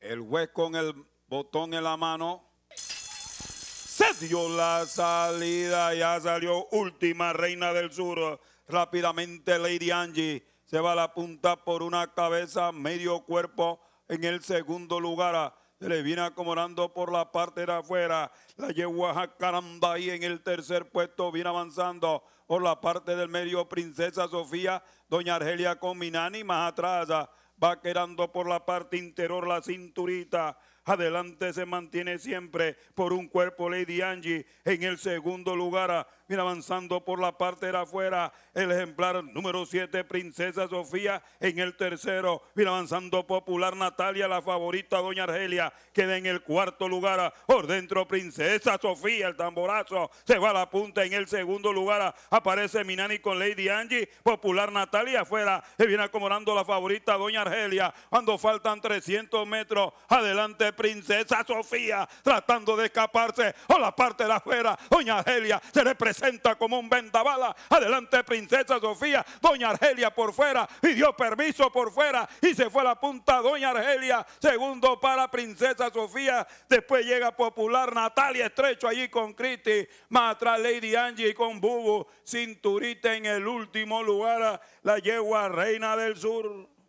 El juez con el botón en la mano se dio la salida, ya salió última reina del sur. Rápidamente Lady Angie se va a la punta por una cabeza, medio cuerpo en el segundo lugar. Se le viene acomodando por la parte de afuera. La yegua Jacaranda ahí en el tercer puesto viene avanzando por la parte del medio. Princesa Sofía, Doña Argelia con Minani más atrás va quedando por la parte interior la cinturita Adelante se mantiene siempre por un cuerpo Lady Angie. En el segundo lugar, ah, mira avanzando por la parte de afuera, el ejemplar número 7, Princesa Sofía. En el tercero, mira avanzando popular Natalia, la favorita Doña Argelia. Queda en el cuarto lugar, ah, por dentro Princesa Sofía, el tamborazo. Se va a la punta en el segundo lugar. Ah, aparece Minani con Lady Angie, popular Natalia afuera. Se viene acomodando la favorita Doña Argelia. Cuando faltan 300 metros, adelante Princesa Sofía tratando de escaparse. O la parte de afuera, Doña Argelia se representa como un vendavala Adelante, Princesa Sofía, Doña Argelia por fuera, y dio permiso por fuera y se fue a la punta. Doña Argelia, segundo para Princesa Sofía. Después llega Popular Natalia Estrecho allí con Cristi. Más atrás, Lady Angie con Bubu. Cinturita en el último lugar, la yegua reina del sur.